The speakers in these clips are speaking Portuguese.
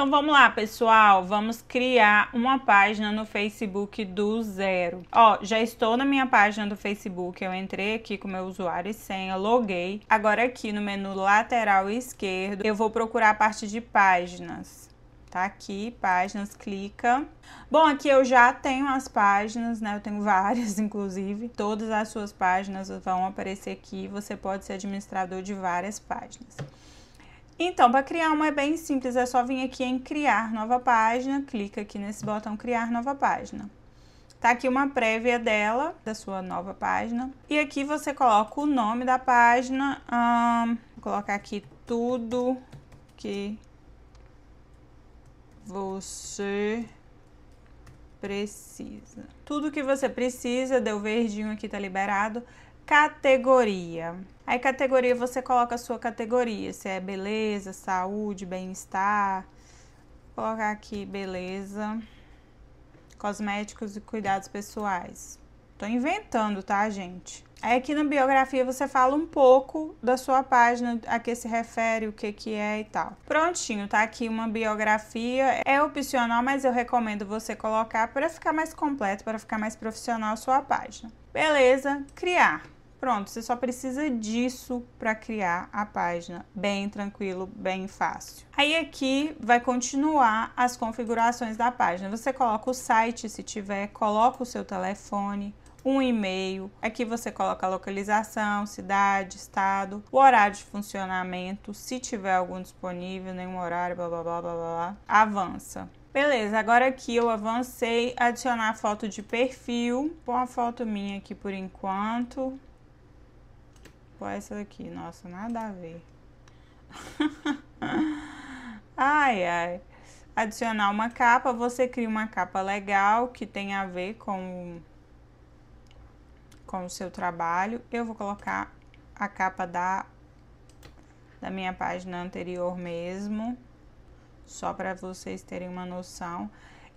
Então vamos lá, pessoal, vamos criar uma página no Facebook do zero. Ó, já estou na minha página do Facebook, eu entrei aqui com meu usuário e senha, loguei. Agora aqui no menu lateral esquerdo, eu vou procurar a parte de páginas tá aqui, páginas, clica. Bom, aqui eu já tenho as páginas, né? Eu tenho várias, inclusive. Todas as suas páginas vão aparecer aqui. Você pode ser administrador de várias páginas. Então, para criar uma é bem simples, é só vir aqui em criar nova página, clica aqui nesse botão criar nova página. Tá aqui uma prévia dela, da sua nova página. E aqui você coloca o nome da página, hum, vou colocar aqui tudo que você precisa. Tudo que você precisa, deu verdinho aqui, tá liberado, categoria. Aí, categoria, você coloca a sua categoria, se é beleza, saúde, bem-estar. Vou colocar aqui beleza, cosméticos e cuidados pessoais. Tô inventando, tá, gente? Aí aqui na biografia você fala um pouco da sua página, a que se refere, o que que é e tal. Prontinho, tá aqui uma biografia. É opcional, mas eu recomendo você colocar para ficar mais completo, para ficar mais profissional a sua página. Beleza? Criar. Pronto, você só precisa disso para criar a página bem tranquilo, bem fácil. Aí aqui vai continuar as configurações da página. Você coloca o site se tiver, coloca o seu telefone, um e-mail. Aqui você coloca a localização, cidade, estado, o horário de funcionamento, se tiver algum disponível, nenhum horário, blá blá blá blá blá. Avança. Beleza, agora aqui eu avancei adicionar foto de perfil. Põe uma foto minha aqui por enquanto qual essa daqui? Nossa, nada a ver. ai, ai. Adicionar uma capa, você cria uma capa legal que tem a ver com, com o seu trabalho. Eu vou colocar a capa da, da minha página anterior mesmo, só para vocês terem uma noção.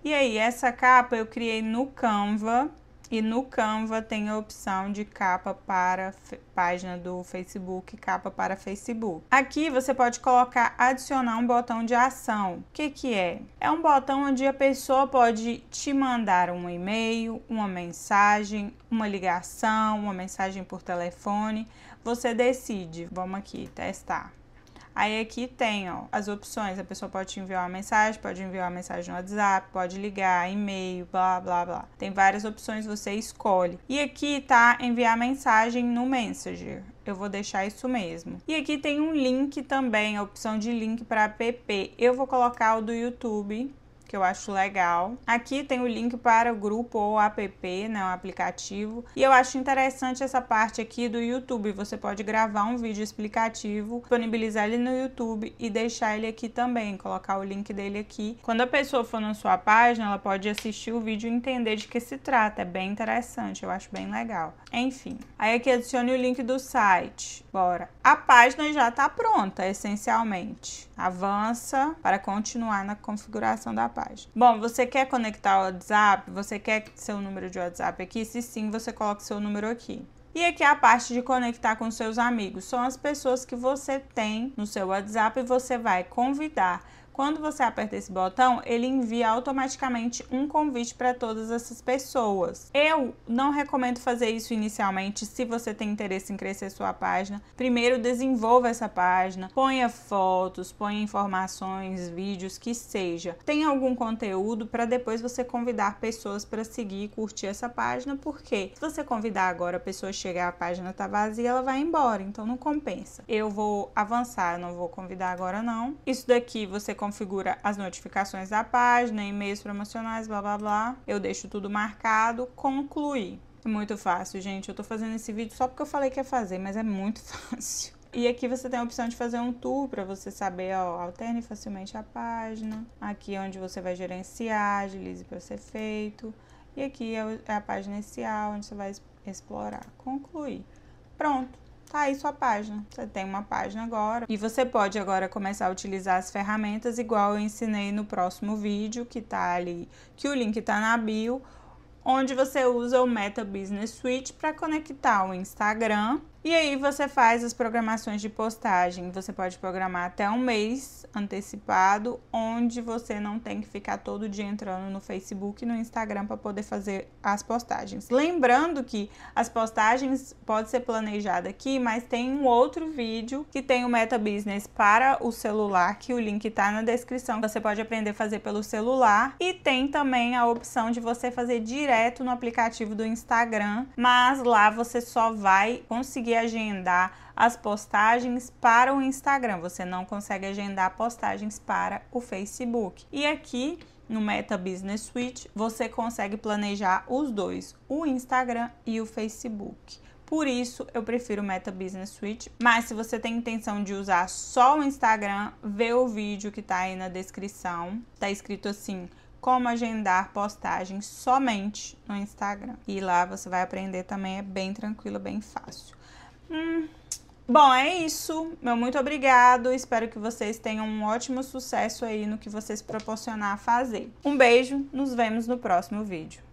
E aí, essa capa eu criei no Canva. E no Canva tem a opção de capa para página do Facebook, capa para Facebook. Aqui você pode colocar adicionar um botão de ação. O que, que é? É um botão onde a pessoa pode te mandar um e-mail, uma mensagem, uma ligação, uma mensagem por telefone. Você decide. Vamos aqui testar. Aí aqui tem ó, as opções. A pessoa pode te enviar uma mensagem, pode enviar uma mensagem no WhatsApp, pode ligar, e-mail, blá blá blá. Tem várias opções, você escolhe. E aqui tá enviar mensagem no Messenger. Eu vou deixar isso mesmo. E aqui tem um link também, a opção de link para app. Eu vou colocar o do YouTube que eu acho legal. Aqui tem o link para o grupo ou app, né, o aplicativo. E eu acho interessante essa parte aqui do YouTube. Você pode gravar um vídeo explicativo, disponibilizar ele no YouTube e deixar ele aqui também, colocar o link dele aqui. Quando a pessoa for na sua página, ela pode assistir o vídeo e entender de que se trata. É bem interessante, eu acho bem legal. Enfim, aí aqui adicione o link do site. Bora. A página já está pronta, essencialmente. Avança para continuar na configuração da página. Bom, você quer conectar o WhatsApp? Você quer seu número de WhatsApp aqui? Se sim, você coloca seu número aqui. E aqui é a parte de conectar com seus amigos. São as pessoas que você tem no seu WhatsApp e você vai convidar quando você aperta esse botão, ele envia automaticamente um convite para todas essas pessoas. Eu não recomendo fazer isso inicialmente se você tem interesse em crescer sua página. Primeiro desenvolva essa página, ponha fotos, ponha informações, vídeos, que seja. Tem algum conteúdo para depois você convidar pessoas para seguir e curtir essa página, porque se você convidar agora a pessoa chegar, a página tá vazia, ela vai embora, então não compensa. Eu vou avançar, não vou convidar agora não. Isso daqui você configura as notificações da página, e-mails promocionais, blá blá blá. Eu deixo tudo marcado, concluir. É muito fácil, gente. Eu tô fazendo esse vídeo só porque eu falei que ia fazer, mas é muito fácil. E aqui você tem a opção de fazer um tour para você saber, ó, alterne facilmente a página. Aqui é onde você vai gerenciar, agilize para ser feito. E aqui é, é a página inicial, onde você vai explorar. Concluir. Pronto tá aí sua página. Você tem uma página agora e você pode agora começar a utilizar as ferramentas igual eu ensinei no próximo vídeo que tá ali, que o link tá na bio, onde você usa o Meta Business Suite para conectar o Instagram e aí você faz as programações de postagem. Você pode programar até um mês antecipado, onde você não tem que ficar todo dia entrando no Facebook e no Instagram para poder fazer as postagens. Lembrando que as postagens pode ser planejada aqui, mas tem um outro vídeo que tem o Meta Business para o celular, que o link está na descrição. Você pode aprender a fazer pelo celular e tem também a opção de você fazer direto no aplicativo do Instagram, mas lá você só vai conseguir agendar as postagens para o Instagram, você não consegue agendar postagens para o Facebook. E aqui no Meta Business Suite, você consegue planejar os dois, o Instagram e o Facebook. Por isso eu prefiro o Meta Business Suite, mas se você tem intenção de usar só o Instagram, vê o vídeo que tá aí na descrição. Tá escrito assim: como agendar postagens somente no Instagram. E lá você vai aprender também, é bem tranquilo, bem fácil. Hum. Bom, é isso. Meu muito obrigado. Espero que vocês tenham um ótimo sucesso aí no que vocês proporcionar fazer. Um beijo, nos vemos no próximo vídeo.